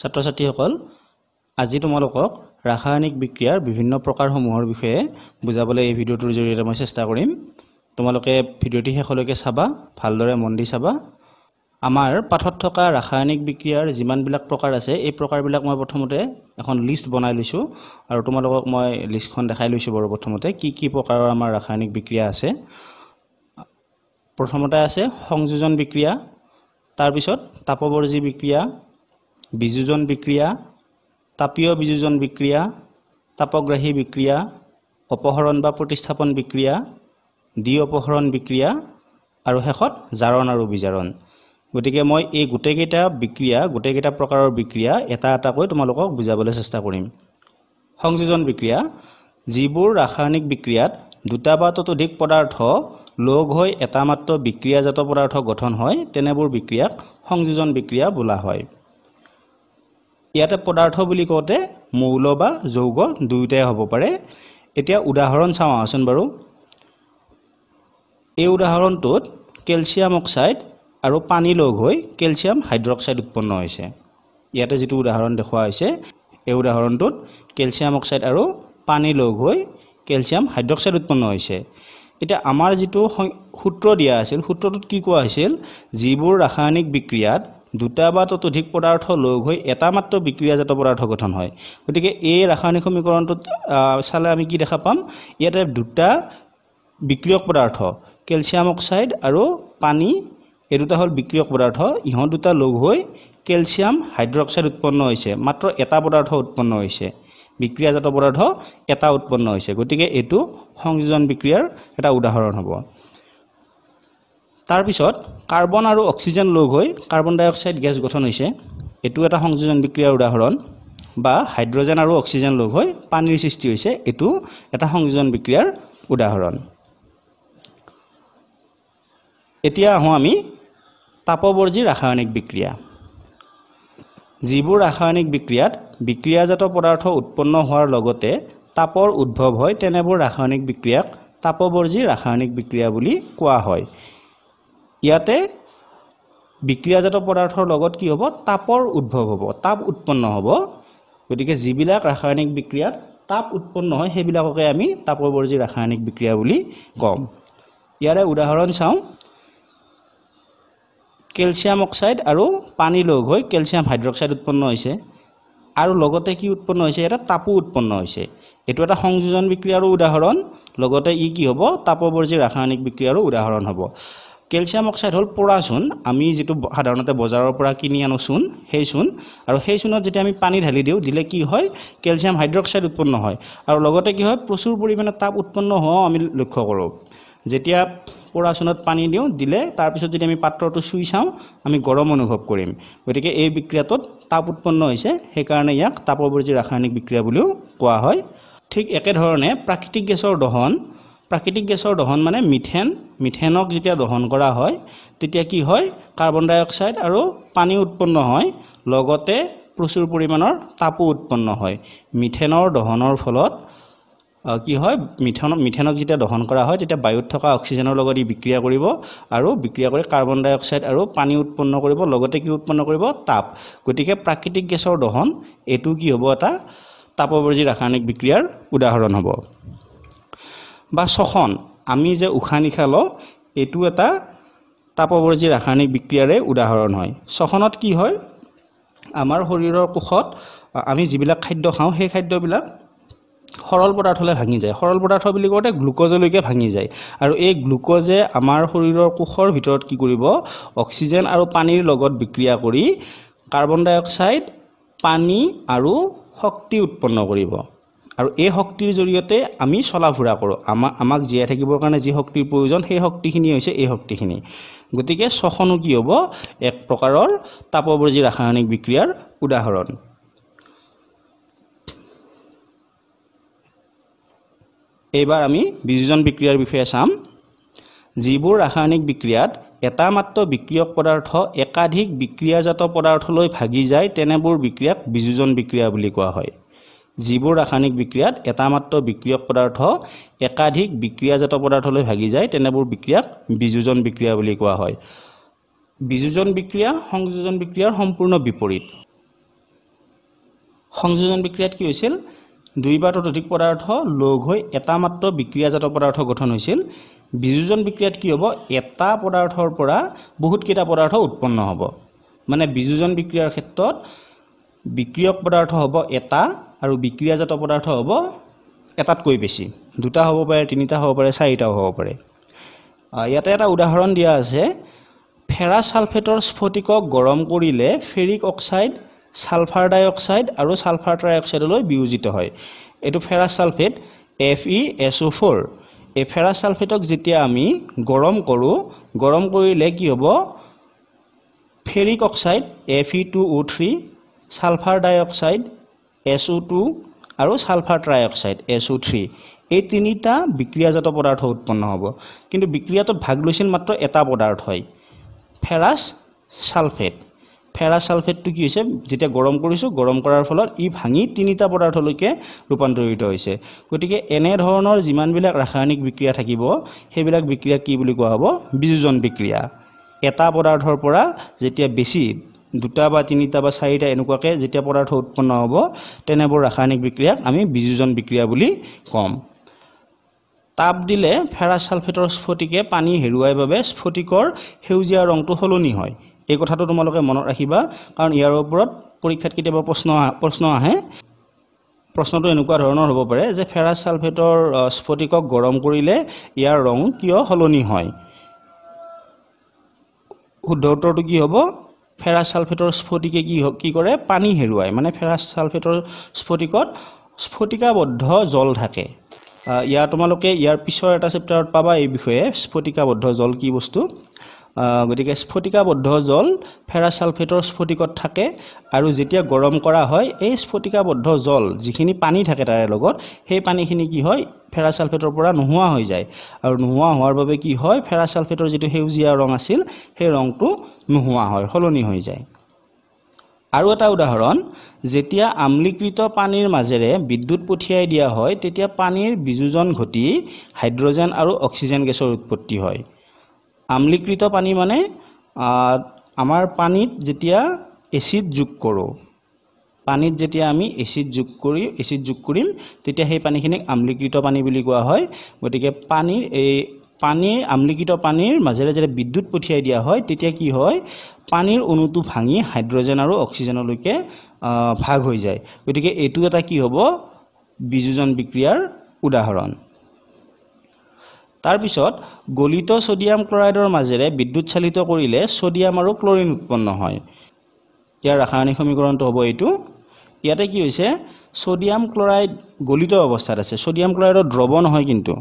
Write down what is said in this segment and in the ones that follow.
ছাত্ৰ ছাত্ৰীসকল আজি তোমালোকক ৰাসায়নিক বিক্ৰিয়াৰ বিভিন্ন প্ৰকাৰসমূহৰ বিষয়ে বুজাবলৈ এই ভিডিঅ'টোৰ জৰিয়তে মই চেষ্টা কৰিম তোমালোকে ভিডিঅ'টি শেষলৈকে চাবা ভালদৰে মন দি চাবা আমাৰ পাঠত থকা ৰাসায়নিক বিক্ৰিয়াৰ যিমানবিলাক প্ৰকাৰ আছে এই প্ৰকাৰবিলাক মই প্ৰথমতে এখন লিষ্ট বনাই লৈছোঁ আৰু তোমালোকক মই লিষ্টখন দেখাই লৈছোঁ বাৰু প্ৰথমতে কি কি প্ৰকাৰৰ আমাৰ ৰাসায়নিক বিক্ৰিয়া আছে প্ৰথমতে আছে সংযোজন বিক্ৰিয়া তাৰপিছত তাপবৰ্জী বিক্ৰিয়া বিযোজন বিক্ৰিয়া তাপীয় বিযোজন বিক্ৰিয়া তাপগ্ৰাহী বিক্ৰিয়া অপহৰণ বা প্ৰতিস্থাপন বিক্ৰিয়া দি অপহৰণ বিক্ৰিয়া আৰু শেষত জাৰণ আৰু বিজাৰণ গতিকে মই এই গোটেইকেইটা বিক্ৰিয়া গোটেইকেইটা প্ৰকাৰৰ বিক্ৰিয়া এটা এটাকৈ তোমালোকক বুজাবলৈ চেষ্টা কৰিম সংযোজন বিক্ৰিয়া যিবোৰ ৰাসায়নিক বিক্ৰিয়াত দুটা বা ততোধিক পদাৰ্থ লগ হৈ এটা মাত্ৰ বিক্ৰিয়াজাত পদাৰ্থ গঠন হয় তেনেবোৰ বিক্ৰিয়াক সংযোজন বিক্ৰিয়া বোলা হয় ইয়াতে পদাৰ্থ বুলি কওঁতে মৌল বা যৌগ দুয়োটাই হ'ব পাৰে এতিয়া উদাহৰণ চাওঁ আহচোন বাৰু এই উদাহৰণটোত কেলছিয়াম অক্সাইড আৰু পানী লগ হৈ কেলছিয়াম হাইড্ৰক্সাইড উৎপন্ন হৈছে ইয়াতে যিটো উদাহৰণ দেখুওৱা হৈছে এই উদাহৰণটোত কেলছিয়াম অক্সাইড আৰু পানী লগ হৈ কেলছিয়াম হাইড্ৰক্সাইড উৎপন্ন হৈছে এতিয়া আমাৰ যিটো সূত্ৰ দিয়া আছিল সূত্ৰটোত কি কোৱা হৈছিল যিবোৰ ৰাসায়নিক বিক্ৰিয়াত দুটা বা ততোধিক অধিক পদাৰ্থ লগ হৈ এটা মাত্ৰ বিক্ৰিয়াজাত পদাৰ্থ গঠন হয় গতিকে এই ৰাসায়নিক সমীকৰণটোত চালে আমি কি দেখা পাম ইয়াতে দুটা বিক্ৰিয়ক পদাৰ্থ কেলছিয়াম অক্সাইড আৰু পানী এই দুটা হ'ল বিক্ৰিয়ক পদাৰ্থ ইহঁত দুটা লগ হৈ কেলছিয়াম হাইড্ৰক্সাইড উৎপন্ন হৈছে মাত্ৰ এটা পদাৰ্থ উৎপন্ন হৈছে বিক্ৰিয়াজাত পদাৰ্থ এটা উৎপন্ন হৈছে গতিকে এইটো সংযোজন বিক্ৰিয়াৰ এটা উদাহৰণ হ'ব তাৰপিছত কাৰ্বন আৰু অক্সিজেন লগ হৈ কাৰ্বন ডাই অক্সাইড গেছ গঠন হৈছে এইটো এটা সংযোজন বিক্ৰিয়াৰ উদাহৰণ বা হাইড্ৰজেন আৰু অক্সিজেন লগ হৈ পানীৰ সৃষ্টি হৈছে এইটো এটা সংযোজন বিক্ৰিয়াৰ উদাহৰণ এতিয়া আহোঁ আমি তাপবৰ্জী ৰাসায়নিক বিক্ৰিয়া যিবোৰ ৰাসায়নিক বিক্ৰিয়াত বিক্ৰিয়াজাত পদাৰ্থ উৎপন্ন হোৱাৰ লগতে তাপৰ উদ্ভৱ হয় তেনেবোৰ ৰাসায়নিক বিক্ৰিয়াক তাপবৰ্জী ৰাসায়নিক বিক্ৰিয়া বুলি কোৱা হয় ইয়াতে বিক্ৰিয়াজাত পদাৰ্থৰ লগত কি হ'ব তাপৰ উদ্ভৱ হ'ব তাপ উৎপন্ন হ'ব গতিকে যিবিলাক ৰাসায়নিক বিক্ৰিয়াত তাপ উৎপন্ন হয় সেইবিলাককে আমি তাপবৰ্জী ৰাসায়নিক বিক্ৰিয়া বুলি ক'ম ইয়াৰে উদাহৰণ চাওঁ কেলছিয়াম অক্সাইড আৰু পানী লগ হৈ কেলছিয়াম হাইড্ৰক্সাইড উৎপন্ন হৈছে আৰু লগতে কি উৎপন্ন হৈছে এটা তাপো উৎপন্ন হৈছে এইটো এটা সংযোজন বিক্ৰিয়াৰো উদাহৰণ লগতে ই কি হ'ব তাপবৰ্জী ৰাসায়নিক বিক্ৰিয়াৰো উদাহৰণ হ'ব কেলছিয়াম অক্সাইড হ'ল পোৰা চূণ আমি যিটো সাধাৰণতে বজাৰৰ পৰা কিনি আনো চূণ সেই চূণ আৰু সেই চূণত যেতিয়া আমি পানী ঢালি দিওঁ দিলে কি হয় কেলছিয়াম হাইড্ৰক্সাইড উৎপন্ন হয় আৰু লগতে কি হয় প্ৰচুৰ পৰিমাণে তাপ উৎপন্ন হোৱাও আমি লক্ষ্য কৰোঁ যেতিয়া পোৰা চূণত পানী দিওঁ দিলে তাৰপিছত যদি আমি পাত্ৰটো চুই চাওঁ আমি গৰম অনুভৱ কৰিম গতিকে এই বিক্ৰিয়াটোত তাপ উৎপন্ন হৈছে সেইকাৰণে ইয়াক তাপৰ তাপবৰ্জী ৰাসায়নিক বিক্ৰিয়া বুলিও কোৱা হয় ঠিক একেধৰণে প্ৰাকৃতিক গেছৰ দহন প্ৰাকৃতিক গেছৰ দহন মানে মিথেন মিথেনক যেতিয়া দহন কৰা হয় তেতিয়া কি হয় কাৰ্বন ডাই অক্সাইড আৰু পানী উৎপন্ন হয় লগতে প্ৰচুৰ পৰিমাণৰ তাপো উৎপন্ন হয় মিথেনৰ দহনৰ ফলত কি হয় মিথেন মিথেনক যেতিয়া দহন কৰা হয় তেতিয়া বায়ুত থকা অক্সিজেনৰ লগত ই বিক্ৰিয়া কৰিব আৰু বিক্ৰিয়া কৰি কাৰ্বন ডাই অক্সাইড আৰু পানী উৎপন্ন কৰিব লগতে কি উৎপন্ন কৰিব তাপ গতিকে প্ৰাকৃতিক গেছৰ দহন এইটো কি হ'ব এটা তাপবৰ্জী ৰাসায়নিক বিক্ৰিয়াৰ উদাহৰণ হ'ব বা শখন আমি যে উশাহ নিশাহ লওঁ এইটো এটা তাপবৰ্জী ৰাসায়নিক বিক্ৰিয়াৰে উদাহৰণ হয় শখনত কি হয় আমাৰ শৰীৰৰ কোষত আমি যিবিলাক খাদ্য খাওঁ সেই খাদ্যবিলাক সৰল পদাৰ্থলৈ ভাঙি যায় সৰল পদাৰ্থ বুলি কওঁতে গ্লুক'জলৈকে ভাঙি যায় আৰু এই গ্লুক'জে আমাৰ শৰীৰৰ কোষৰ ভিতৰত কি কৰিব অক্সিজেন আৰু পানীৰ লগত বিক্ৰিয়া কৰি কাৰ্বন ডাই অক্সাইড পানী আৰু শক্তি উৎপন্ন কৰিব আৰু এই শক্তিৰ জৰিয়তে আমি চলা ফুৰা কৰোঁ আমাক আমাক জীয়াই থাকিবৰ কাৰণে যি শক্তিৰ প্ৰয়োজন সেই শক্তিখিনি হৈছে এই শক্তিখিনি গতিকে ছখনো কি হ'ব এক প্ৰকাৰৰ তাপবৰ্জী ৰাসায়নিক বিক্ৰিয়াৰ উদাহৰণ এইবাৰ আমি বিযোজন বিক্ৰিয়াৰ বিষয়ে চাম যিবোৰ ৰাসায়নিক বিক্ৰিয়াত এটা মাত্ৰ বিক্ৰিয়ক পদাৰ্থ একাধিক বিক্ৰিয়াজাত পদাৰ্থলৈ ভাগি যায় তেনেবোৰ বিক্ৰিয়াক বিযোজন বিক্ৰিয়া বুলি কোৱা হয় যিবোৰ ৰাসায়নিক বিক্ৰিয়াত এটা মাত্ৰ বিক্ৰিয়ক পদাৰ্থ একাধিক বিক্ৰিয়াজাত পদাৰ্থলৈ ভাগি যায় তেনেবোৰ বিক্ৰিয়াক বিযোজন বিক্ৰিয়া বুলি কোৱা হয় বিযোজন বিক্ৰিয়া সংযোজন বিক্ৰিয়াৰ সম্পূৰ্ণ বিপৰীত সংযোজন বিক্ৰিয়াত কি হৈছিল দুই বা ততোধিক পদাৰ্থ লগ হৈ এটা মাত্ৰ বিক্ৰিয়াজাত পদাৰ্থ গঠন হৈছিল বিযোজন বিক্ৰিয়াত কি হ'ব এটা পদাৰ্থৰ পৰা বহুতকেইটা পদাৰ্থ উৎপন্ন হ'ব মানে বিযোজন বিক্ৰিয়াৰ ক্ষেত্ৰত বিক্ৰিয়ক পদাৰ্থ হ'ব এটা আৰু বিক্ৰিয়াজাত পদাৰ্থ হ'ব এটাতকৈ বেছি দুটা হ'ব পাৰে তিনিটা হ'ব পাৰে চাৰিটাও হ'ব পাৰে ইয়াতে এটা উদাহৰণ দিয়া আছে ফেৰা ছালফেটৰ স্ফটিকক গৰম কৰিলে ferric oxide sulphur dioxide আৰু ছালফাৰ ট্ৰাই অক্সাইডলৈ বিয়োজিত হয় এইটো ferrous sulphate F E S O' four এই ফেৰা ছালফেটক যেতিয়া আমি গৰম কৰোঁ গৰম কৰিলে কি হ'ব ferric oxide F E two O' three sulphur dioxide S O' two আৰু sulphur trioxide S O' three এই তিনিটা বিক্ৰিয়াজাত পদাৰ্থ উৎপন্ন হ'ব কিন্তু বিক্ৰিয়াটোত ভাগ লৈছিল মাত্ৰ এটা পদাৰ্থ হয় ফেৰাছ ছালফেট ফেৰাছ ছালফেটটো কি হৈছে যেতিয়া গৰম কৰিছোঁ গৰম কৰাৰ ফলত ই ভাঙি তিনিটা পদাৰ্থলৈকে ৰূপান্তৰিত হৈছে গতিকে এনেধৰণৰ যিমানবিলাক ৰাসায়নিক বিক্ৰিয়া থাকিব সেইবিলাক বিক্ৰিয়া কি বুলি কোৱা হ'ব বিযোজন বিক্ৰিয়া এটা পদাৰ্থৰ পৰা যেতিয়া বেছি দুটা বা তিনিটা বা চাৰিটা এনেকুৱাকৈ যেতিয়া পদাৰ্থ উৎপন্ন হ'ব তেনেবোৰ ৰাসায়নিক বিক্ৰিয়াক আমি বিযোজন বিক্ৰিয়া বুলি ক'ম তাপ দিলে ফেৰাছ ছালফেটৰ স্ফটিকে পানী হেৰুৱাই বাবে স্ফটিকৰ সেউজীয়া ৰংটো সলনি হয় এই কথাটো তোমালোকে মনত ৰাখিবা কাৰণ ইয়াৰ ওপৰত পৰীক্ষাত কেতিয়াবা প্ৰশ্ন প্ৰশ্ন আহে প্ৰশ্নটো এনেকুৱা ধৰণৰ হ'ব পাৰে যে ফেৰাছ ছালফেটৰ স্ফটিকক গৰম কৰিলে ইয়াৰ ৰং কিয় সলনি হয় শুদ্ধ উত্তৰটো কি হ'ব ফেৰাছ ছালফেটৰ স্ফটিকে কি কি কৰে পানী হেৰুৱায় মানে ফেৰাছ ছালফেটৰ স্ফটিকত স্ফটিকাবদ্ধ জল থাকে ইয়াৰ তোমালোকে ইয়াৰ পিছৰ এটা চেপ্টাৰত পাবা এই বিষয়ে স্ফটিকাবদ্ধ জল কি বস্তু গতিকে স্ফটিকাবদ্ধ জল ফেৰাচালফেটৰ স্ফটিকত থাকে আৰু যেতিয়া গৰম কৰা হয় এই স্ফটিকাবদ্ধ জল যিখিনি পানী থাকে তাৰে লগত সেই পানীখিনি কি হয় ফেৰাচালফেটৰ পৰা নোহোৱা হৈ যায় আৰু নোহোৱা হোৱাৰ বাবে কি হয় ফেৰাচালফেটৰ যিটো সেউজীয়া ৰং আছিল সেই ৰংটো নোহোৱা হয় সলনি হৈ যায় আৰু এটা উদাহৰণ যেতিয়া আম্লীকৃত পানীৰ মাজেৰে বিদ্যুৎ পঠিয়াই দিয়া হয় তেতিয়া পানীৰ বিযোজন ঘটি হাইড্ৰজেন আৰু অক্সিজেন গেছৰ উৎপত্তি হয় আম্লীকৃত পানী মানে আমাৰ পানীত যেতিয়া এচিড যোগ কৰোঁ পানীত যেতিয়া আমি এচিড যোগ কৰি এচিড যোগ কৰিম তেতিয়া সেই পানীখিনিক আম্লীকৃত পানী বুলি কোৱা হয় গতিকে পানীৰ এই পানীৰ আম্লীকৃত পানীৰ মাজেৰে যেতিয়া বিদ্যুৎ পঠিয়াই দিয়া হয় তেতিয়া কি হয় পানীৰ অণুটো ভাঙি হাইড্ৰজেন আৰু অক্সিজেনলৈকে ভাগ হৈ যায় গতিকে এইটো এটা কি হ'ব বিযোজন বিক্ৰিয়াৰ উদাহৰণ তাৰপিছত গলিত ছডিয়াম ক্লৰাইডৰ মাজেৰে বিদ্যুৎ চালিত কৰিলে ছডিয়াম আৰু ক্লৰিন উৎপন্ন হয় ইয়াৰ ৰাসায়নিক সমীকৰণটো হ'ব এইটো ইয়াতে কি হৈছে ছডিয়াম ক্লৰাইড গলিত অৱস্থাত আছে ছডিয়াম ক্লৰাইডৰ দ্ৰৱ নহয় কিন্তু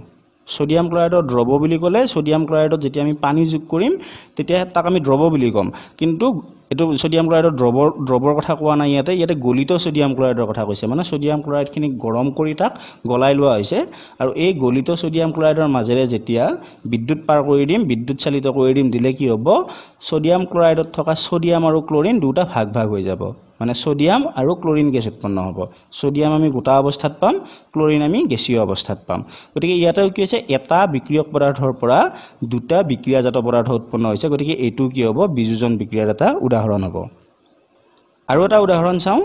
ছডিয়াম ক্লৰাইডৰ দ্ৰৱ বুলি ক'লে ছডিয়াম ক্লৰাইডত যেতিয়া আমি পানী যোগ কৰিম তেতিয়া তাক আমি দ্ৰৱ বুলি ক'ম কিন্তু এইটো ছডিয়াম ক্লৰাইডৰ দ্ৰৱৰ দ্ৰৱৰ কথা কোৱা নাই ইয়াতে ইয়াতে গলিত ছডিয়াম ক্লৰাইডৰ কথা কৈছে মানে ছডিয়াম ক্লৰাইডখিনি গৰম কৰি তাক গলাই লোৱা হৈছে আৰু এই গলিত ছডিয়াম ক্লৰাইডৰ মাজেৰে যেতিয়া বিদ্যুৎ পাৰ কৰি দিম বিদ্যুৎ চালিত কৰি দিম দিলে কি হ'ব ছডিয়াম ক্লৰাইডত থকা ছডিয়াম আৰু ক্লৰিন দুটা ভাগ ভাগ হৈ যাব মানে ছডিয়াম আৰু ক্লৰিন গেছ উৎপন্ন হ'ব ছডিয়াম আমি গোটা অৱস্থাত পাম ক্লৰিন আমি গেছীয় অৱস্থাত পাম গতিকে ইয়াতেও কি হৈছে এটা বিক্ৰিয়ক পদাৰ্থৰ পৰা দুটা বিক্ৰিয়াজাত পদাৰ্থ উৎপন্ন হৈছে গতিকে এইটো কি হ'ব বিযোজন বিক্ৰিয়াৰ এটা উদাহৰণ উদাহৰণ হ'ব আৰু এটা উদাহৰণ চাওঁ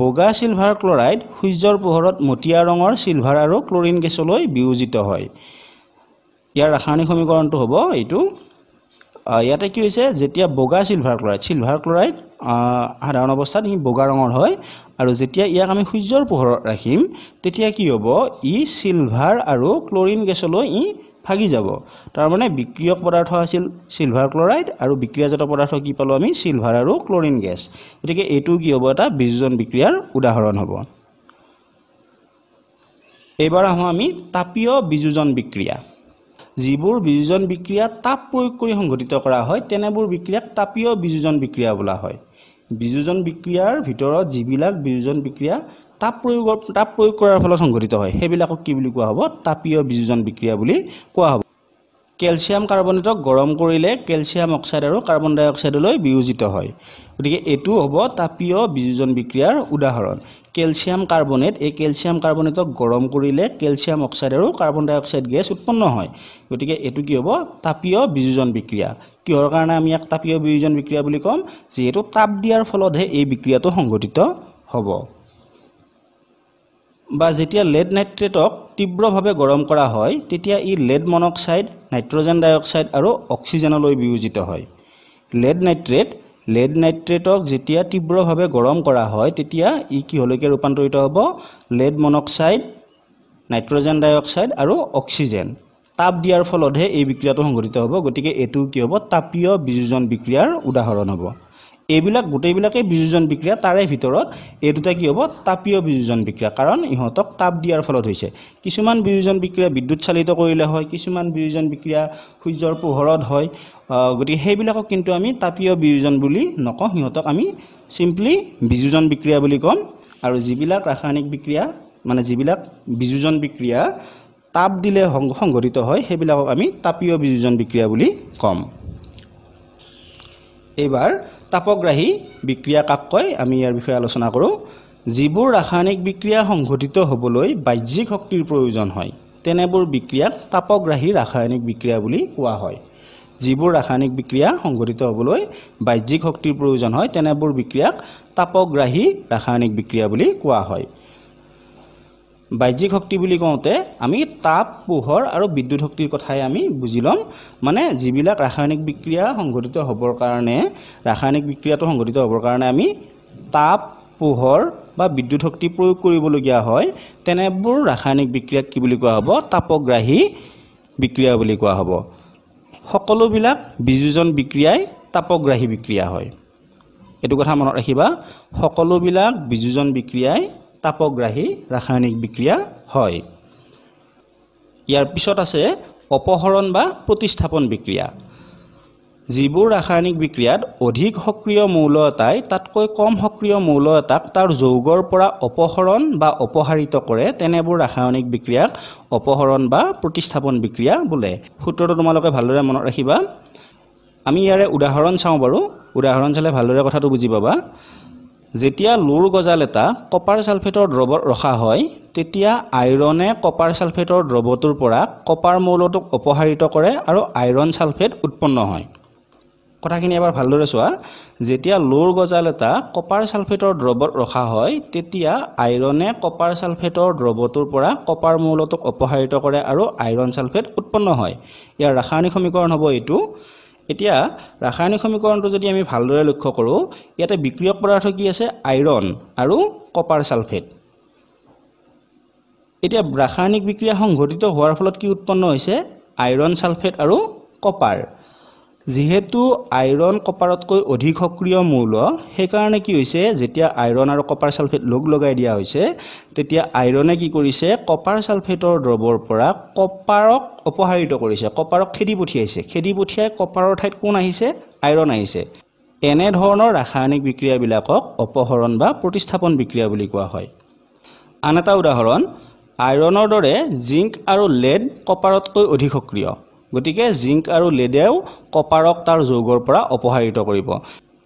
বগা চিলভাৰ ক্লৰাইড সূৰ্যৰ পোহৰত মটীয়া ৰঙৰ চিলভাৰ আৰু ক্লৰিন গেছলৈ বিয়োজিত হয় ইয়াৰ ৰাসায়নিক সমীকৰণটো হ'ব এইটো ইয়াতে কি হৈছে যেতিয়া বগা চিলভাৰ ক্লৰাইড চিলভাৰ ক্লৰাইড সাধাৰণ অৱস্থাত ই বগা ৰঙৰ হয় আৰু যেতিয়া ইয়াক আমি সূৰ্যৰ পোহৰত ৰাখিম তেতিয়া কি হ'ব ই চিলভাৰ আৰু ক্লৰিন গেছলৈ ই ভাগি যাব তাৰমানে বিক্ৰিয়ক পদাৰ্থ আছিল চিলভাৰ ক্লৰাইড আৰু বিক্ৰিয়াজাত পদাৰ্থ কি পালোঁ আমি চিলভাৰ আৰু ক্লৰিন গেছ গতিকে এইটো কি হ'ব এটা বিজন বিক্ৰিয়াৰ উদাহৰণ হ'ব এইবাৰ আহোঁ আমি তাপীয় বিযোজন বিক্ৰিয়া যিবোৰ বিযোজন বিক্ৰিয়া তাপ প্ৰয়োগ কৰি সংঘটিত কৰা হয় তেনেবোৰ বিক্ৰিয়াক তাপীয় বিযোজন বিক্ৰিয়া বোলা হয় বিযোজন বিক্ৰিয়াৰ ভিতৰত যিবিলাক বিযোজন বিক্ৰিয়া তাপ প্ৰয়োগৰ তাপ প্ৰয়োগ কৰাৰ ফলত সংঘটিত হয় সেইবিলাকক কি বুলি কোৱা হ'ব তাপীয় বিযোজন বিক্ৰিয়া বুলি কোৱা হ'ব কেলছিয়াম কাৰ্বনেটক গৰম কৰিলে কেলছিয়াম অক্সাইড আৰু কাৰ্বন ডাই অক্সাইডলৈ বিয়োজিত হয় গতিকে এইটো হ'ব তাপীয় বিযোজন বিক্ৰিয়াৰ উদাহৰণ কেলছিয়াম কাৰ্বনেট এই কেলছিয়াম কাৰ্বনেটক গৰম কৰিলে কেলছিয়াম অক্সাইড আৰু কাৰ্বন ডাই অক্সাইড গেছ উৎপন্ন হয় গতিকে এইটো কি হ'ব তাপীয় বিযোজন বিক্ৰিয়া কিহৰ কাৰণে আমি এক তাপীয় বিযোজন বিক্ৰিয়া বুলি ক'ম যিহেতু তাপ দিয়াৰ ফলতহে এই বিক্ৰিয়াটো সংঘটিত হ'ব বা যেতিয়া লেড নাইট্ৰেটক তীব্ৰভাৱে গৰম কৰা হয় তেতিয়া ই lead monoxide nitrogen dioxide আৰু অক্সিজেনলৈ বিয়োজিত হয় লেড নাইট্ৰেট লেড নাইট্ৰেটক যেতিয়া তীব্ৰভাৱে গৰম কৰা হয় তেতিয়া ই কিহলৈকে ৰূপান্তৰিত হ'ব লেড মনক্সাইড নাইট্ৰজেন ডাইঅক্সাইড আৰু অক্সিজেন তাপ দিয়াৰ ফলতহে এই বিক্ৰিয়াটো সংঘটিত হ'ব গতিকে এইটো কি হ'ব তাপীয় বিযোজন বিক্ৰিয়াৰ উদাহৰণ হ'ব এইবিলাক গোটেইবিলাকেই বিযোজন বিক্ৰিয়া তাৰে ভিতৰত এই দুটা কি হ'ব তাপীয় বিযোজন বিক্ৰিয়া কাৰণ ইহঁতক তাপ দিয়াৰ ফলত হৈছে কিছুমান বিযোজন বিক্ৰিয়া বিদ্যুৎ চালিত কৰিলে হয় কিছুমান বিযোজন বিক্ৰিয়া সূৰ্যৰ পোহৰত হয় গতিকে সেইবিলাকক কিন্তু আমি তাপীয় বিযোজন বুলি নকওঁ সিহঁতক আমি চিম্পলি বিযোজন বিক্ৰিয়া বুলি ক'ম আৰু যিবিলাক ৰাসায়নিক বিক্ৰিয়া মানে যিবিলাক বিযোজন বিক্ৰিয়া তাপ দিলে সংঘটিত হয় সেইবিলাকক আমি তাপীয় বিযোজন বিক্ৰিয়া বুলি ক'ম এইবাৰ তাপগ্ৰাহী বিক্ৰিয়া কাক কয় আমি ইয়াৰ বিষয়ে আলোচনা কৰোঁ যিবোৰ ৰাসায়নিক বিক্ৰিয়া সংঘটিত হ'বলৈ বাহ্যিক শক্তিৰ প্ৰয়োজন হয় তেনেবোৰ বিক্ৰিয়াক তাপগ্ৰাহী ৰাসায়নিক বিক্ৰিয়া বুলি কোৱা হয় যিবোৰ ৰাসায়নিক বিক্ৰিয়া সংঘটিত হ'বলৈ বাহ্যিক শক্তিৰ প্ৰয়োজন হয় তেনেবোৰ বিক্ৰিয়াক তাপগ্ৰাহী ৰাসায়নিক বিক্ৰিয়া বুলি কোৱা হয় বাহ্যিক শক্তি বুলি কওঁতে আমি তাপ পোহৰ আৰু বিদ্যুৎ শক্তিৰ কথাই আমি বুজি ল'ম মানে যিবিলাক ৰাসায়নিক বিক্ৰিয়া সংঘটিত হ'বৰ কাৰণে ৰাসায়নিক বিক্ৰিয়াটো সংঘটিত হ'বৰ কাৰণে আমি তাপ পোহৰ বা বিদ্যুৎ শক্তি প্ৰয়োগ কৰিবলগীয়া হয় তেনেবোৰ ৰাসায়নিক বিক্ৰিয়াক কি বুলি কোৱা হ'ব তাপগ্ৰাহী বিক্ৰিয়া বুলি কোৱা হ'ব সকলোবিলাক বিযোজন বিক্ৰিয়াই তাপগ্ৰাহী বিক্ৰিয়া হয় এইটো কথা মনত ৰাখিবা সকলোবিলাক বিযোজন বিক্ৰিয়াই তাপগ্ৰাহী ৰাসায়নিক বিক্ৰিয়া হয় ইয়াৰ পিছত আছে অপহৰণ বা প্ৰতিস্থাপন বিক্ৰিয়া যিবোৰ ৰাসায়নিক বিক্ৰিয়াত অধিক সক্ৰিয় মৌল এটাই তাতকৈ কম সক্ৰিয় মৌল এটাক তাৰ যৌগৰ পৰা অপহৰণ বা অপসাৰিত কৰে তেনেবোৰ ৰাসায়নিক বিক্ৰিয়াক অপহৰণ বা প্ৰতিস্থাপন বিক্ৰিয়া বোলে সূত্ৰটো তোমালোকে ভালদৰে মনত ৰাখিবা আমি ইয়াৰে উদাহৰণ চাওঁ বাৰু উদাহৰণ চালে ভালদৰে কথাটো বুজি পাবা যেতিয়া লোৰ গজাল এটা কপাৰ চালফেটৰ দ্ৰৱত ৰখা হয় তেতিয়া আইৰণে কপাৰ চালফেটৰ দ্ৰৱটোৰ পৰা কপাৰ মৌলটোক অপসাৰিত কৰে আৰু আইৰণ চালফেট উৎপন্ন হয় কথাখিনি এবাৰ ভালদৰে চোৱা যেতিয়া লোৰ গজাল এটা কপাৰ চালফেটৰ দ্ৰৱত ৰখা হয় তেতিয়া আইৰণে কপাৰ চালফেটৰ দ্ৰৱটোৰ পৰা কপাৰ মৌলটোক অপসাৰিত কৰে আৰু আইৰণ চালফেট উৎপন্ন হয় ইয়াৰ ৰাসায়নিক সমীকৰণ হ'ব এইটো এতিয়া ৰাসায়নিক সমীকৰণটো যদি আমি ভালদৰে লক্ষ্য কৰোঁ ইয়াতে বিক্ৰিয়ক পদাৰ্থ কি আছে আইৰণ আৰু কপাৰ ছালফেট এতিয়া ৰাসায়নিক বিক্ৰিয়া সংঘটিত হোৱাৰ ফলত কি উৎপন্ন হৈছে আইৰণ ছালফেট আৰু কপাৰ যিহেতু আইৰণ কপাৰতকৈ অধিক সক্ৰিয় মৌল সেইকাৰণে কি হৈছে যেতিয়া আইৰণ আৰু কপাৰ ছালফেট লগ লগাই দিয়া হৈছে তেতিয়া আইৰণে কি কৰিছে কপাৰ ছালফেটৰ দ্ৰৱৰ পৰা কপাৰক অপসাৰিত কৰিছে কপাৰক খেদি পঠিয়াইছে খেদি পঠিয়াই কপাৰৰ ঠাইত কোন আহিছে আইৰণ আহিছে এনেধৰণৰ ৰাসায়নিক বিক্ৰিয়াবিলাকক অপহৰণ বা প্ৰতিস্থাপন বিক্ৰিয়া বুলি কোৱা হয় আন এটা উদাহৰণ আইৰণৰ দৰে জিংক আৰু লেড কপাৰতকৈ অধিক সক্ৰিয় গতিকে জিংক আৰু লেডেও কপাৰক তাৰ যৌগৰ পৰা অপসাৰিত কৰিব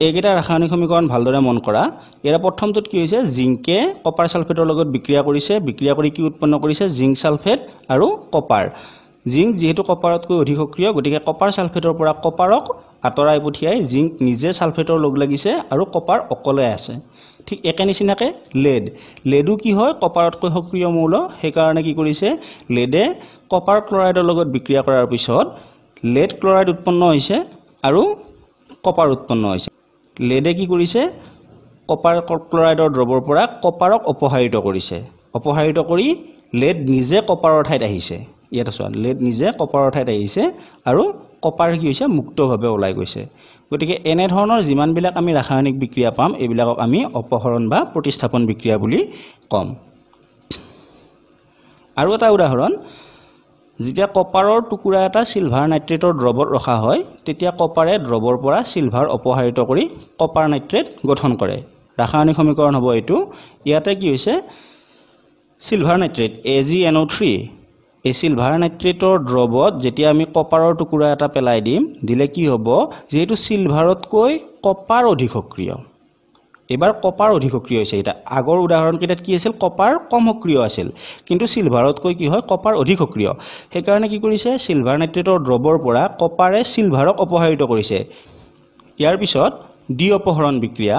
এইকেইটা ৰাসায়নিক সমীকৰণ ভালদৰে মন কৰা ইয়াৰ প্ৰথমটোত কি হৈছে জিংকে কপাৰ ছালফেটৰ লগত বিক্ৰিয়া কৰিছে বিক্ৰিয়া কৰি কি উৎপন্ন কৰিছে জিংক ছালফেট আৰু কপাৰ জিংক যিহেতু কপাৰতকৈ অধিক সক্ৰিয় গতিকে কপাৰ ছালফেটৰ পৰা কপাৰক আঁতৰাই পঠিয়াই জিংক নিজে ছালফেটৰ লগ লাগিছে আৰু কপাৰ অকলে আছে ঠিক একে নিচিনাকৈ লেড লেডো কি হয় কপাৰতকৈ সক্ৰিয় মৌল সেইকাৰণে কি কৰিছে লেডে কপাৰ ক্লৰাইডৰ লগত বিক্ৰিয়া কৰাৰ পিছত লেড ক্লৰাইড উৎপন্ন হৈছে আৰু কপাৰ উৎপন্ন হৈছে লেডে কি কৰিছে কপাৰ ক্লৰাইডৰ দ্ৰৱৰ পৰা কপাৰক অপসাৰিত কৰিছে অপসাৰিত কৰি লেড নিজে কপাৰৰ ঠাইত আহিছে ইয়াত চোৱা লেড নিজে কপাৰৰ ঠাইত আহিছে আৰু কপাৰ কি হৈছে মুক্তভাৱে ওলাই গৈছে গতিকে এনেধৰণৰ যিমানবিলাক আমি ৰাসায়নিক বিক্ৰিয়া পাম এইবিলাকক আমি অপহৰণ বা প্ৰতিস্থাপন বিক্ৰিয়া বুলি ক'ম আৰু এটা উদাহৰণ যেতিয়া কপাৰৰ টুকুৰা এটা চিলভাৰ নাইট্ৰেটৰ দ্ৰৱত ৰখা হয় তেতিয়া কপাৰে দ্ৰৱৰ পৰা চিলভাৰ অপসাৰিত কৰি কপাৰ নাইট্ৰেট গঠন কৰে ৰাসায়নিক সমীকৰণ হ'ব এইটো ইয়াতে কি হৈছে silver nitrate A G N O' three এই চিলভাৰ নাইট্ৰেটৰ দ্ৰৱত যেতিয়া আমি কপাৰৰ টুকুৰা এটা পেলাই দিম দিলে কি হ'ব যিহেতু চিলভাৰতকৈ কপাৰ অধিক সক্ৰিয় এইবাৰ কপাৰ অধিক সক্ৰিয় হৈছে এতিয়া আগৰ উদাহৰণকেইটাত কি আছিল কপাৰ কম সক্ৰিয় আছিল কিন্তু চিলভাৰতকৈ কি হয় কপাৰ অধিক সক্ৰিয় সেইকাৰণে কি কৰিছে চিলভাৰ নাইট্ৰেটৰ দ্ৰৱৰ পৰা কপাৰে চিলভাৰক অপসাৰিত কৰিছে ইয়াৰ পিছত ডি অপহৰণ বিক্ৰিয়া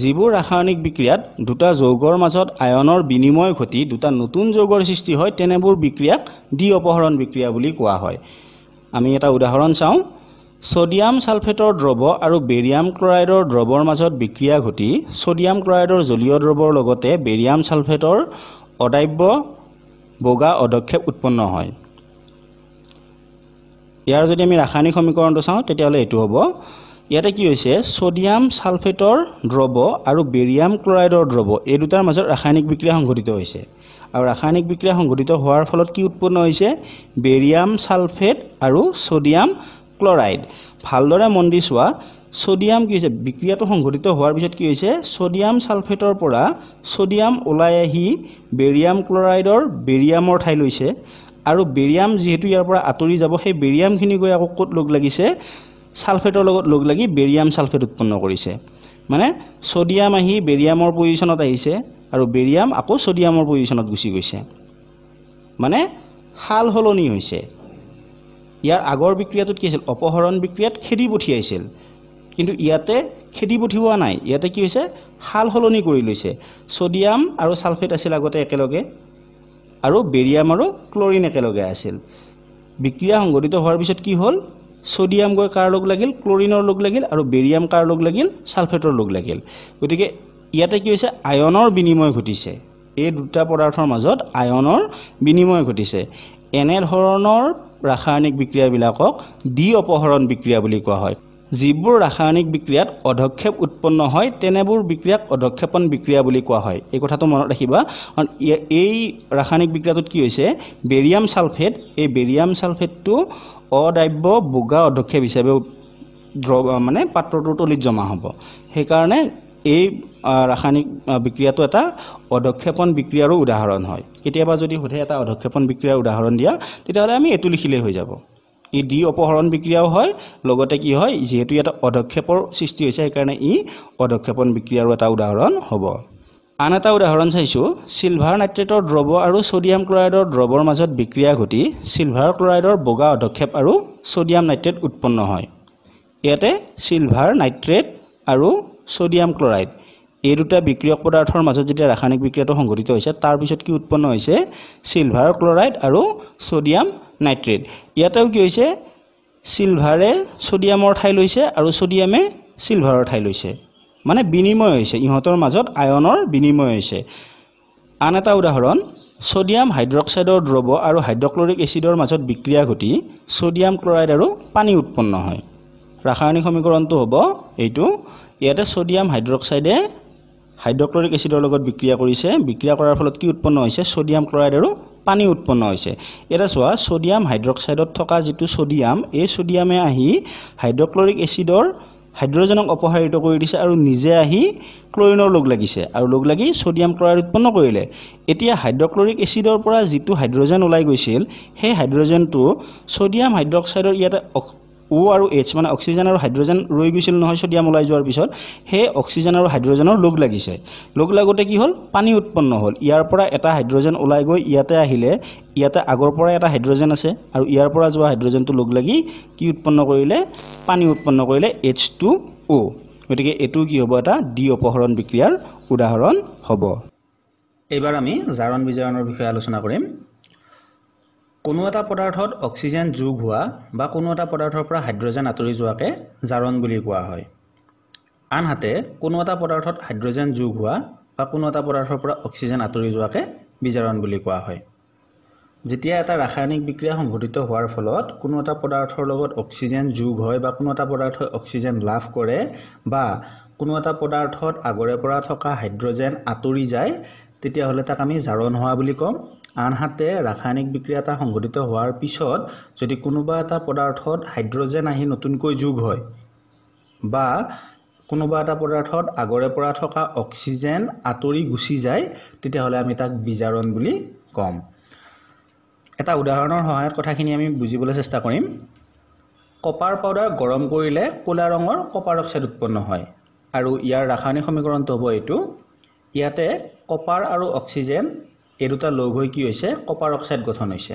যিবোৰ ৰাসায়নিক বিক্ৰিয়াত দুটা যৌগৰ মাজত আয়নৰ বিনিময় ঘটি দুটা নতুন যৌগৰ সৃষ্টি হয় তেনেবোৰ বিক্ৰিয়াক দ্বি অপহৰণ বিক্ৰিয়া বুলি কোৱা হয় আমি এটা উদাহৰণ চাওঁ ছ'ডিয়াম ছালফেটৰ দ্ৰৱ আৰু বেৰিয়াম ক্লৰাইডৰ দ্ৰৱৰ মাজত বিক্ৰিয়া ঘটি ছ'ডিয়াম ক্লৰাইডৰ জলীয় দ্ৰৱৰ লগতে বেৰিয়াম ছালফেটৰ অদ্ৰাব্য বগা অদক্ষেপ উৎপন্ন হয় ইয়াৰ যদি আমি ৰাসায়নিক সমীকৰণটো চাওঁ তেতিয়াহ'লে এইটো হ'ব ইয়াতে কি হৈছে ছডিয়াম ছালফেটৰ দ্ৰৱ আৰু বেৰিয়াম ক্লৰাইডৰ দ্ৰৱ এই দুটাৰ মাজত ৰাসায়নিক বিক্ৰিয়া সংঘটিত হৈছে আৰু ৰাসায়নিক বিক্ৰিয়া সংঘটিত হোৱাৰ ফলত কি উৎপন্ন হৈছে বেৰিয়াম ছালফেট আৰু ছডিয়াম ক্লৰাইড ভালদৰে মন দি চোৱা ছডিয়াম কি হৈছে বিক্ৰিয়াটো সংঘটিত হোৱাৰ পিছত কি হৈছে ছডিয়াম ছালফেটৰ পৰা ছডিয়াম ওলাই আহি বেৰিয়াম ক্লৰাইডৰ বেৰিয়ামৰ ঠাই লৈছে আৰু বেৰিয়াম যিহেতু ইয়াৰ পৰা আঁতৰি যাব সেই বেৰিয়ামখিনি গৈ আকৌ ক'ত লগ লাগিছে ছালফেটৰ লগত লগ লাগি বেৰিয়াম ছালফেট উৎপন্ন কৰিছে মানে ছডিয়াম আহি বেৰিয়ামৰ পজিশ্যনত আহিছে আৰু বেৰিয়াম আকৌ ছডিয়ামৰ পজিশ্যনত গুচি গৈছে মানে সাল সলনি হৈছে ইয়াৰ আগৰ বিক্ৰিয়াটোত কি হৈছিল অপহৰণ বিক্ৰিয়াত খেদি পঠিয়াইছিল কিন্তু ইয়াতে খেদি পঠিওৱা নাই ইয়াতে কি হৈছে সাল সলনি কৰি লৈছে ছডিয়াম আৰু ছালফেট আছিল আগতে একেলগে আৰু বেৰিয়াম আৰু ক্লৰিন একেলগে আছিল বিক্ৰিয়া সংঘটিত হোৱাৰ পিছত কি হ'ল চডিয়াম গৈ কাৰ লগ লাগিল ক্লৰিনৰ লগ লাগিল আৰু বেৰিয়াম কাৰ লগ লাগিল ছালফেটৰ লগ লাগিল গতিকে ইয়াতে কি হৈছে আয়নৰ বিনিময় ঘটিছে এই দুটা পদাৰ্থৰ মাজত আয়নৰ বিনিময় ঘটিছে এনেধৰণৰ ৰাসায়নিক বিক্ৰিয়াবিলাকক দ্বি অপহৰণ বিক্ৰিয়া বুলি কোৱা হয় যিবোৰ ৰাসায়নিক বিক্ৰিয়াত অধক্ষেপ উৎপন্ন হয় তেনেবোৰ বিক্ৰিয়াক অধক্ষেপণ বিক্ৰিয়া বুলি কোৱা হয় এই কথাটো মনত ৰাখিবা কাৰণ এই ৰাসায়নিক বিক্ৰিয়াটোত কি হৈছে বেৰিয়াম ছালফেট এই বেৰিয়াম ছালফেটটো অদ্ৰাব্য বোগা অধক্ষেপ দ্ৰ মানে পাত্ৰটোৰ তলিত জমা হ'ব সেইকাৰণে এই ৰাসায়নিক বিক্ৰিয়াটো এটা অধক্ষেপণ বিক্ৰিয়াৰো উদাহৰণ হয় কেতিয়াবা যদি সোধে এটা অধক্ষেপণ বিক্ৰিয়াৰ উদাহৰণ দিয়া তেতিয়াহ'লে আমি এইটো লিখিলেই হৈ যাব ই দি অপহৰণ বিক্ৰিয়াও হয় লগতে কি হয় যিহেতু ইয়াত অধক্ষেপৰ সৃষ্টি হৈছে সেইকাৰণে ই অধক্ষেপণ বিক্ৰিয়াৰো এটা উদাহৰণ হ'ব আন এটা উদাহৰণ চাইছোঁ চিলভাৰ নাইট্ৰেটৰ দ্ৰৱ আৰু ছ'ডিয়াম ক্লৰাইডৰ দ্ৰৱৰ মাজত বিক্ৰিয়া ঘটি চিলভাৰ ক্লৰাইডৰ বগা অধক্ষেপ আৰু ছ'ডিয়াম নাইট্ৰেট উৎপন্ন হয় ইয়াতে চিলভাৰ নাইট্ৰেট আৰু ছ'ডিয়াম ক্লৰাইড এই দুটা বিক্ৰিয়ক পদাৰ্থৰ মাজত যেতিয়া ৰাসায়নিক বিক্ৰিয়াটো সংঘটিত হৈছে তাৰপিছত কি উৎপন্ন হৈছে চিলভাৰ ক্লৰাইড আৰু ছ'ডিয়াম নাইট্ৰেট ইয়াতেও কি হৈছে চিলভাৰে ছ'ডিয়ামৰ ঠাই লৈছে আৰু ছ'ডিয়ামে চিলভাৰৰ ঠাই লৈছে মানে বিনিময় হৈছে ইহঁতৰ মাজত আয়নৰ বিনিময় হৈছে আন এটা উদাহৰণ ছডিয়াম হাইড্ৰক্সাইডৰ দ্ৰব্য আৰু হাইড্ৰক্লৰিক এচিডৰ মাজত বিক্ৰিয়া ঘটি ছডিয়াম ক্লৰাইড আৰু পানী উৎপন্ন হয় ৰাসায়নিক সমীকৰণটো হ'ব এইটো ইয়াতে ছডিয়াম হাইড্ৰক্সাইডে হাইড্ৰক্লৰিক এচিডৰ লগত বিক্ৰিয়া কৰিছে বিক্ৰিয়া কৰাৰ ফলত কি উৎপন্ন হৈছে ছডিয়াম ক্লৰাইড আৰু পানী উৎপন্ন হৈছে এতিয়া চোৱা ছডিয়াম হাইড্ৰক্সাইডত থকা যিটো ছডিয়াম এই ছডিয়ামে আহি হাইড্ৰক্লৰিক এচিডৰ হাইড্ৰজেনক অপসাৰিত কৰি দিছে আৰু নিজে আহি ক্লৰিনৰ লগ লাগিছে আৰু লগ লাগি ছ'ডিয়াম ক্লৰাইড উৎপন্ন কৰিলে এতিয়া হাইড্ৰক্লৰিক এচিডৰ পৰা যিটো হাইড্ৰজেন ওলাই গৈছিল সেই হাইড্ৰজেনটো ছ'ডিয়াম হাইড্ৰক্সাইডৰ ইয়াতে ও আৰু এইচ মানে অক্সিজেন আৰু হাইড্ৰজেন ৰৈ গৈছিল নহয় ছডিয়াম ওলাই যোৱাৰ পিছত সেই অক্সিজেন আৰু হাইড্ৰজেনৰ লগ লাগিছে লগ লাগোতে কি হ'ল পানী উৎপন্ন হ'ল ইয়াৰ পৰা এটা হাইড্ৰজেন ওলাই গৈ ইয়াতে আহিলে ইয়াতে আগৰ পৰাই এটা হাইড্ৰজেন আছে আৰু ইয়াৰ পৰা যোৱা হাইড্ৰজেনটো লগ লাগি কি উৎপন্ন কৰিলে পানী উৎপন্ন কৰিলে এইচ টু অ' গতিকে এইটো কি হ'ব এটা ডি অপহৰণ বিক্ৰিয়াৰ উদাহৰণ হ'ব এইবাৰ আমি জাৰণ বিজাৰণৰ বিষয়ে আলোচনা কৰিম কোনো এটা পদাৰ্থত অক্সিজেন যোগ হোৱা বা কোনো এটা পদাৰ্থৰ পৰা হাইড্ৰজেন আঁতৰি যোৱাকে জাৰণ বুলি কোৱা হয় আনহাতে কোনো এটা পদাৰ্থত হাইড্ৰজেন যোগ হোৱা বা কোনো এটা পদাৰ্থৰ পৰা অক্সিজেন আঁতৰি যোৱাকে বিজাৰণ বুলি কোৱা হয় যেতিয়া এটা ৰাসায়নিক বিক্ৰিয়া সংঘটিত হোৱাৰ ফলত কোনো এটা পদাৰ্থৰ লগত অক্সিজেন যোগ হয় বা কোনো এটা পদাৰ্থই অক্সিজেন লাভ কৰে বা কোনো এটা পদাৰ্থত আগৰে পৰা থকা হাইড্ৰজেন আঁতৰি যায় তেতিয়াহ'লে তাক আমি জাৰণ হোৱা বুলি ক'ম আনহাতে ৰাসায়নিক বিক্ৰিয়া এটা সংঘটিত হোৱাৰ পিছত যদি কোনোবা এটা পদাৰ্থত হাইড্ৰজেন আহি নতুনকৈ যোগ হয় বা কোনোবা এটা পদাৰ্থত আগৰে পৰা থকা অক্সিজেন আঁতৰি গুচি যায় তেতিয়াহ'লে আমি তাক বীজাৰণ বুলি ক'ম এটা উদাহৰণৰ সহায়ত কথাখিনি আমি বুজিবলৈ চেষ্টা কৰিম কপাৰ পাউডাৰ গৰম কৰিলে ক'লা ৰঙৰ কপাৰ অক্সাইড উৎপন্ন হয় আৰু ইয়াৰ ৰাসায়নিক সমীকৰণটো হ'ব এইটো ইয়াতে কপাৰ আৰু অক্সিজেন এই দুটা লগ হৈ কি হৈছে কপাৰ অক্সাইড গঠন হৈছে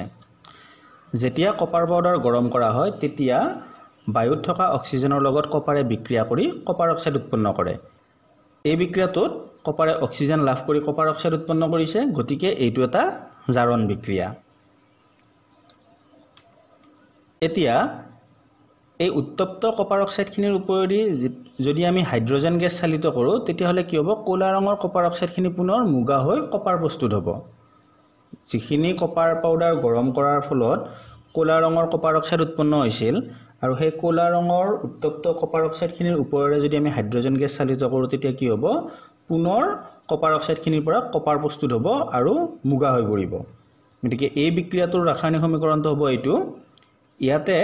যেতিয়া কপাৰ পাউডাৰ গৰম কৰা হয় তেতিয়া বায়ুত থকা অক্সিজেনৰ লগত কপাৰে বিক্ৰিয়া কৰি কপাৰ অক্সাইড উৎপন্ন কৰে এই বিক্ৰিয়াটোত কপাৰে অক্সিজেন লাভ কৰি কপাৰ অক্সাইড উৎপন্ন কৰিছে গতিকে এইটো এটা জাৰণ বিক্ৰিয়া এতিয়া এই উত্তপ্ত কপাৰ অক্সাইডখিনিৰ উপৰি যদি আমি হাইড্ৰজেন গেছ চালিত কৰোঁ তেতিয়াহ'লে কি হ'ব ক'লা ৰঙৰ কপাৰ অক্সাইডখিনি পুনৰ মুগা হৈ কপাৰ প্ৰস্তুত হ'ব যিখিনি কপাৰ পাউডাৰ গৰম কৰাৰ ফলত ক'লা ৰঙৰ কপাৰ অক্সাইড উৎপন্ন হৈছিল আৰু সেই ক'লা ৰঙৰ উত্তপ্ত কপাৰ অক্সাইডখিনিৰ ওপৰেৰে যদি আমি হাইড্ৰজেন গেছ চালিত কৰোঁ তেতিয়া কি হ'ব পুনৰ কপাৰ অক্সাইডখিনিৰ পৰা কপাৰ প্ৰস্তুত হ'ব আৰু মুগা হৈ পৰিব গতিকে এই বিক্ৰিয়াটোৰ ৰাসায়নিক সমীকৰণটো হ'ব এইটো ইয়াতে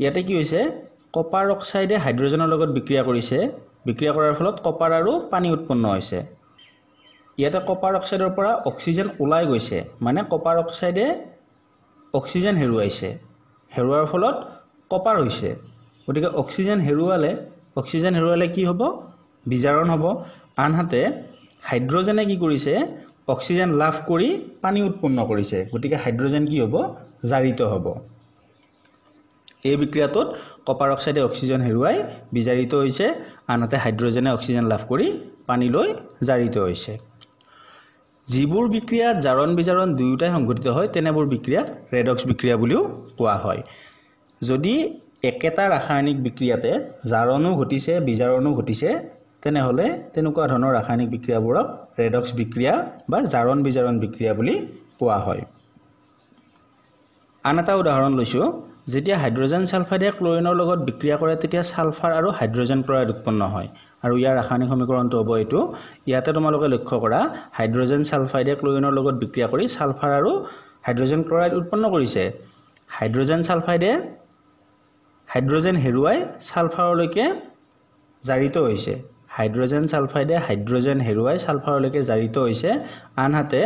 ইয়াতে কি হৈছে কপাৰ অক্সাইডে হাইড্ৰজেনৰ লগত বিক্ৰিয়া কৰিছে বিক্ৰিয়া কৰাৰ ফলত কপাৰ আৰু পানী উৎপন্ন হৈছে ইয়াতে কপাৰ অক্সাইডৰ পৰা অক্সিজেন ওলাই গৈছে মানে কপাৰ অক্সাইডে অক্সিজেন হেৰুৱাইছে হেৰুৱাৰ ফলত কপাৰ হৈছে গতিকে অক্সিজেন হেৰুৱালে অক্সিজেন হেৰুৱালে কি হ'ব বিজাৰণ হ'ব আনহাতে হাইড্ৰজেনে কি কৰিছে অক্সিজেন লাভ কৰি পানী উৎপন্ন কৰিছে গতিকে হাইড্ৰজেন কি হ'ব জাৰিত হ'ব এই বিক্ৰিয়াটোত কপাৰ অক্সাইডে অক্সিজেন হেৰুৱাই বিজাৰিত হৈছে আনহাতে হাইড্ৰজেনে অক্সিজেন লাভ কৰি পানীলৈ জাৰিত হৈছে যিবোৰ বিক্ৰিয়া জাৰণ বিজাৰণ দুয়োটাই সংঘটিত হয় তেনেবোৰ বিক্ৰিয়াক ৰেডক্স বিক্ৰিয়া বুলিও কোৱা হয় যদি একেটা ৰাসায়নিক বিক্ৰিয়াতে জাৰণো ঘটিছে বিজাৰণো ঘটিছে তেনেহ'লে তেনেকুৱা ধৰণৰ ৰাসায়নিক বিক্ৰিয়াবোৰক ৰেডক্স বিক্ৰিয়া বা জাৰণ বিজাৰণ বিক্ৰিয়া বুলি কোৱা হয় আন এটা উদাহৰণ লৈছোঁ যেতিয়া হাইড্ৰজেন ছালফাইডে ক্লৰিনৰ লগত বিক্ৰিয়া কৰে তেতিয়া ছালফাৰ আৰু হাইড্ৰজেন ক্লৰাইড উৎপন্ন হয় আৰু ইয়াৰ ৰাসায়নিক সমীকৰণটো হ'ব এইটো ইয়াতে তোমালোকে লক্ষ্য কৰা হাইড্ৰজেন ছালফাইডে ক্লৰিনৰ লগত বিক্ৰিয়া কৰি ছালফাৰ আৰু হাইড্ৰজেন ক্লৰাইড উৎপন্ন কৰিছে হাইড্ৰজেন ছালফাইডে হাইড্ৰজেন হেৰুৱাই ছালফাৰলৈকে জাৰিত হৈছে হাইড্ৰজেন ছালফাইডে হাইড্ৰজেন হেৰুৱাই ছালফাৰলৈকে জড়িত হৈছে আনহাতে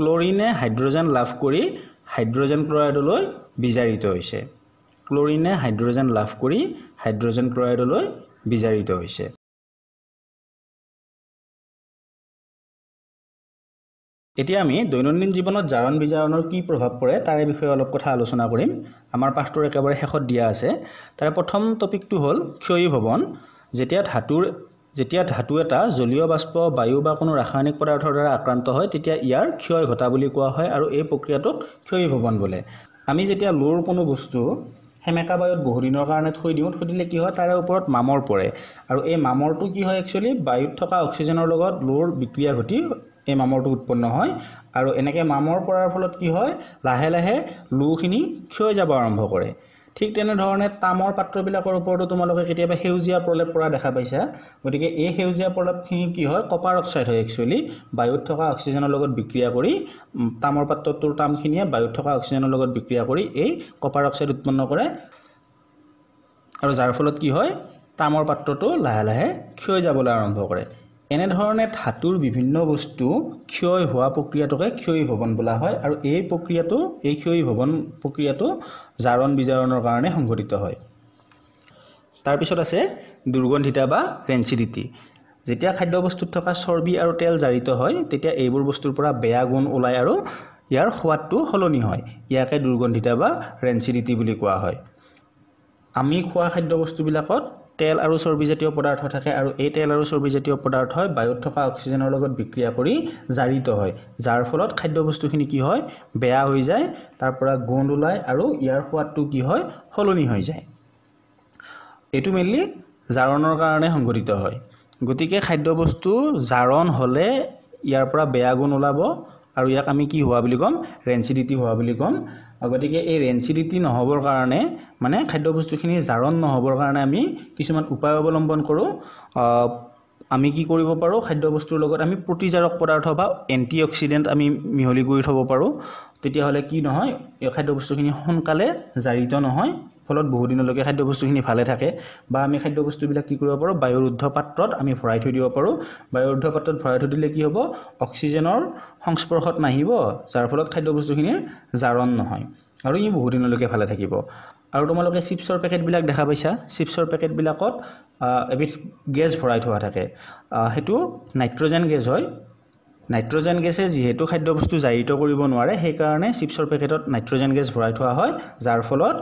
ক্লৰিনে হাইড্ৰজেন লাভ কৰি হাইড্ৰজেন ক্লৰাইডলৈ বিজাৰিত হৈছে ক্লৰিনে হাইড্ৰজেন লাভ কৰি হাইড্ৰজেন ক্লৰাইডলৈ বিজাৰিত হৈছে এতিয়া আমি দৈনন্দিন জীৱনত জাৰণ বিজাৰণৰ কি প্ৰভাৱ পৰে তাৰে বিষয়ে অলপ কথা আলোচনা কৰিম আমাৰ পাঠটোৰ একেবাৰে শেষত দিয়া আছে তাৰে প্ৰথম টপিকটো হ'ল ক্ষয়ী ভৱন যেতিয়া ধাতুৰ যেতিয়া ধাতু এটা জলীয় বাষ্প বায়ু বা কোনো ৰাসায়নিক পদাৰ্থৰ দ্বাৰা আক্ৰান্ত হয় তেতিয়া ইয়াৰ ক্ষয় ঘটা বুলি কোৱা হয় আৰু এই প্ৰক্ৰিয়াটোক ক্ষয়ী ভৱন বোলে আমি যেতিয়া লোৰ কোনো বস্তু সেমেকা বায়ুত বহুদিনৰ কাৰণে থৈ দিওঁ থৈ দিলে কি হয় তাৰে ওপৰত মামৰ পৰে আৰু এই মামৰটো কি হয় একচুৱেলি বায়ুত থকা অক্সিজেনৰ লগত লোৰ বিক্ৰিয়া ঘটি এই মামৰটো উৎপন্ন হয় আৰু এনেকৈ মামৰ পৰাৰ ফলত কি হয় লাহে লাহে লোখিনি ক্ষয় যাব আৰম্ভ কৰে ঠিক তেনেধৰণে তামৰ পাত্ৰবিলাকৰ ওপৰতো তোমালোকে কেতিয়াবা সেউজীয়া প্ৰলেপ পৰা দেখা পাইছা গতিকে এই সেউজীয়া প্ৰলেপখিনি কি হয় কপাৰ অক্সাইড হয় একচুৱেলি বায়ুত থকা অক্সিজেনৰ লগত বিক্ৰিয়া কৰি তামৰ পাত্ৰটোৰ তামখিনিয়ে বায়ুত থকা অক্সিজেনৰ লগত বিক্ৰিয়া কৰি এই কপাৰ অক্সাইড উৎপন্ন কৰে আৰু যাৰ ফলত কি হয় তামৰ পাত্ৰটো লাহে লাহে ক্ষয় যাবলৈ আৰম্ভ কৰে এনেধৰণে ধাতুৰ বিভিন্ন বস্তু ক্ষয় হোৱা প্ৰক্ৰিয়াটোকে ক্ষয়ী ভৱন বোলা হয় আৰু এই প্ৰক্ৰিয়াটো এই ক্ষয়ী ভৱন প্ৰক্ৰিয়াটো জাৰণ বিজাৰণৰ কাৰণে সংঘটিত হয় তাৰপিছত আছে দুৰ্গন্ধিতা বা ৰেঞ্চিডিটি যেতিয়া খাদ্য বস্তুত থকা চৰ্বি আৰু তেল জাৰিত হয় তেতিয়া এইবোৰ বস্তুৰ পৰা বেয়া গুণ ওলায় আৰু ইয়াৰ সোৱাদটো সলনি হয় ইয়াকে দুৰ্গন্ধিতা বা ৰেঞ্চিডিটি বুলি কোৱা হয় আমি খোৱা খাদ্যবস্তুবিলাকত তেল আৰু চৰ্বিজাতীয় পদাৰ্থ থাকে আৰু এই তেল আৰু চৰ্বিজাতীয় পদাৰ্থই বায়ুত থকা অক্সিজেনৰ লগত বিক্ৰিয়া কৰি জাৰিত হয় যাৰ ফলত খাদ্যবস্তুখিনি কি হয় বেয়া হৈ যায় তাৰ পৰা গোন্ধ ওলায় আৰু ইয়াৰ সোৱাদটো কি হয় সলনি হৈ যায় এইটো মেইনলি জাৰণৰ কাৰণে সংঘটিত হয় গতিকে খাদ্যবস্তু জাৰণ হ'লে ইয়াৰ পৰা বেয়া গোন্ধ ওলাব আৰু ইয়াক আমি কি হোৱা বুলি ক'ম ৰেঞ্চিডিটি হোৱা বুলি ক'ম গতিকে এই ৰেঞ্চিডিটি নহ'বৰ কাৰণে মানে খাদ্যবস্তুখিনি জাৰণ নহ'বৰ কাৰণে আমি কিছুমান উপায় অৱলম্বন কৰোঁ আমি কি কৰিব পাৰোঁ খাদ্যবস্তুৰ লগত আমি প্ৰতিজাৰক পদাৰ্থ বা এণ্টি অক্সিডেণ্ট আমি মিহলি কৰি থ'ব পাৰোঁ তেতিয়াহ'লে কি নহয় এই খাদ্যবস্তুখিনি সোনকালে জাৰিত নহয় ফলত বহুদিনলৈকে খাদ্যবস্তুখিনি ভালে থাকে বা আমি খাদ্যবস্তুবিলাক কি কৰিব পাৰোঁ বায়ুৰুদ্ধ পাত্ৰত আমি ভৰাই থৈ দিব পাৰোঁ বায়ুৰুদ্ধ পাত্ৰত ভৰাই থৈ দিলে কি হ'ব অক্সিজেনৰ সংস্পৰ্শত নাহিব যাৰ ফলত খাদ্যবস্তুখিনিৰ জাৰণ নহয় আৰু ই বহুদিনলৈকে ভালে থাকিব আৰু তোমালোকে চিপ্ছৰ পেকেটবিলাক দেখা পাইছা চিপ্ছৰ পেকেটবিলাকত এবিধ গেছ ভৰাই থোৱা থাকে সেইটো নাইট্ৰজেন গেছ হয় নাইট্ৰজেন গেছে যিহেতু খাদ্যবস্তু জাৰিত কৰিব নোৱাৰে সেইকাৰণে চিপ্ছৰ পেকেটত নাইট্ৰজেন গেছ ভৰাই থোৱা হয় যাৰ ফলত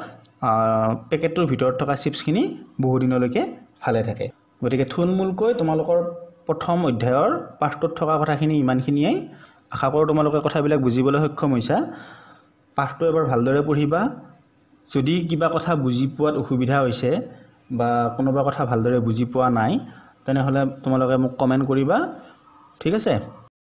পেকেটটোৰ ভিতৰত থকা চিপ্ছখিনি বহুদিনলৈকে ভালে থাকে গতিকে থুলমূলকৈ তোমালোকৰ প্ৰথম অধ্যায়ৰ পাঠটোত থকা কথাখিনি ইমানখিনিয়েই আশা কৰোঁ তোমালোকে কথাবিলাক বুজিবলৈ সক্ষম হৈছা পাঠটো এবাৰ ভালদৰে পঢ়িবা যদি কিবা কথা বুজি পোৱাত অসুবিধা হৈছে বা কোনোবা কথা ভালদৰে বুজি পোৱা নাই তেনেহ'লে তোমালোকে মোক কমেণ্ট কৰিবা ঠিক আছে